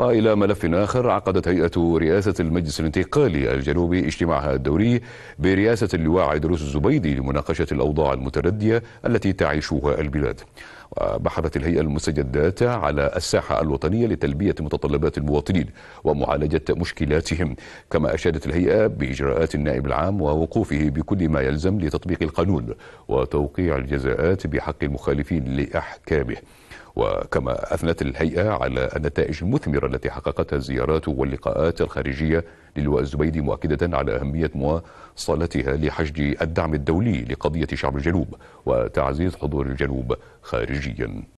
وإلى ملف آخر عقدت هيئة رئاسة المجلس الانتقالي الجنوبي اجتماعها الدوري برئاسة اللواء عيدروس الزبيدي لمناقشة الأوضاع المتردية التي تعيشها البلاد وبحثت الهيئة المستجدات على الساحة الوطنية لتلبية متطلبات المواطنين ومعالجة مشكلاتهم كما أشادت الهيئة بإجراءات النائب العام ووقوفه بكل ما يلزم لتطبيق القانون وتوقيع الجزاءات بحق المخالفين لأحكامه وكما أثنت الهيئة على النتائج المثمرة التي حققتها الزيارات واللقاءات الخارجية للواء الزبيدي مؤكدة على أهمية مواصلتها لحشد الدعم الدولي لقضية شعب الجنوب وتعزيز حضور الجنوب خارجيا